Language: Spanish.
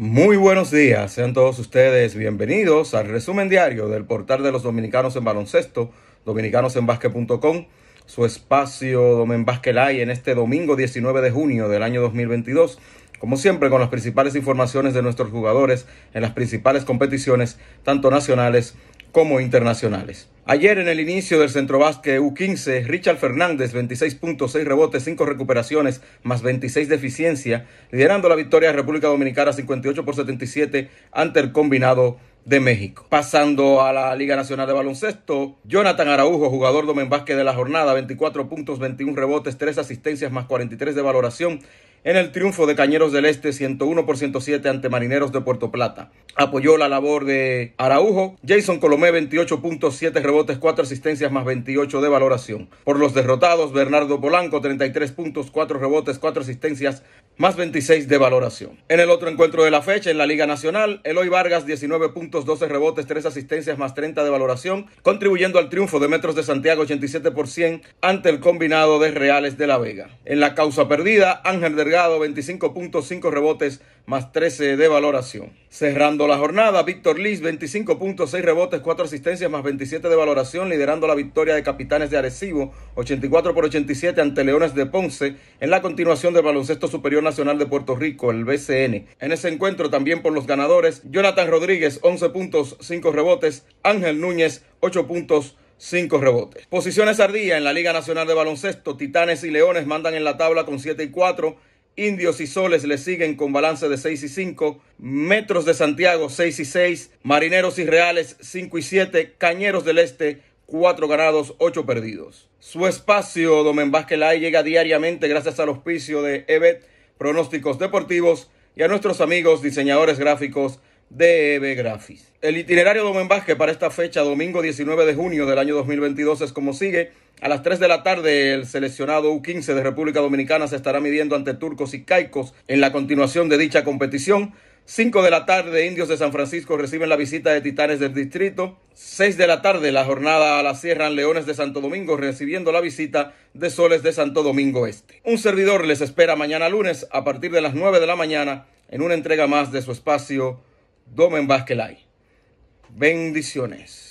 Muy buenos días, sean todos ustedes bienvenidos al resumen diario del portal de los dominicanos en baloncesto, dominicanosenbasque.com, su espacio Domen Live en este domingo 19 de junio del año 2022. Como siempre, con las principales informaciones de nuestros jugadores en las principales competiciones, tanto nacionales como internacionales. Ayer en el inicio del Centro Básquet U15, Richard Fernández, 26.6 rebotes, 5 recuperaciones, más 26 de eficiencia, liderando la victoria de República Dominicana 58 por 77 ante el combinado de México. Pasando a la Liga Nacional de Baloncesto, Jonathan Araujo, jugador domen básquet de la jornada, 24 puntos, 21 rebotes, 3 asistencias, más 43 de valoración, en el triunfo de Cañeros del Este 101 por 107 ante Marineros de Puerto Plata. Apoyó la labor de Araujo, Jason Colomé 28.7 rebotes, 4 asistencias más 28 de valoración. Por los derrotados, Bernardo Polanco 33 puntos, 4 rebotes, 4 asistencias más 26 de valoración. En el otro encuentro de la fecha, en la Liga Nacional, Eloy Vargas 19 puntos, 12 rebotes, 3 asistencias más 30 de valoración, contribuyendo al triunfo de Metros de Santiago 87 por 100 ante el combinado de Reales de la Vega. En la causa perdida, Ángel Delgado 25.5 rebotes, más 13 de valoración. Cerrando la jornada, Víctor Liz, 25.6 rebotes, 4 asistencias, más 27 de valoración, liderando la victoria de Capitanes de Arecibo, 84 por 87 ante Leones de Ponce, en la continuación del Baloncesto Superior Nacional de Puerto Rico, el BCN. En ese encuentro también por los ganadores, Jonathan Rodríguez, 11 puntos, rebotes, Ángel Núñez, 8 puntos, 5 rebotes. Posiciones ardía en la Liga Nacional de Baloncesto. Titanes y Leones mandan en la tabla con 7 y 4. Indios y Soles le siguen con balance de 6 y 5. Metros de Santiago 6 y 6. Marineros y Reales 5 y 7. Cañeros del Este 4 ganados, 8 perdidos. Su espacio, Domen Vázquez Lai, llega diariamente gracias al auspicio de EBET, Pronósticos Deportivos y a nuestros amigos diseñadores gráficos DEB Grafis. El itinerario de un para esta fecha, domingo 19 de junio del año 2022, es como sigue. A las 3 de la tarde, el seleccionado U15 de República Dominicana se estará midiendo ante turcos y caicos en la continuación de dicha competición. 5 de la tarde, Indios de San Francisco reciben la visita de Titanes del Distrito. 6 de la tarde, la jornada a la Sierra en Leones de Santo Domingo recibiendo la visita de Soles de Santo Domingo Este. Un servidor les espera mañana lunes a partir de las 9 de la mañana en una entrega más de su espacio Domen Vázquez Bendiciones.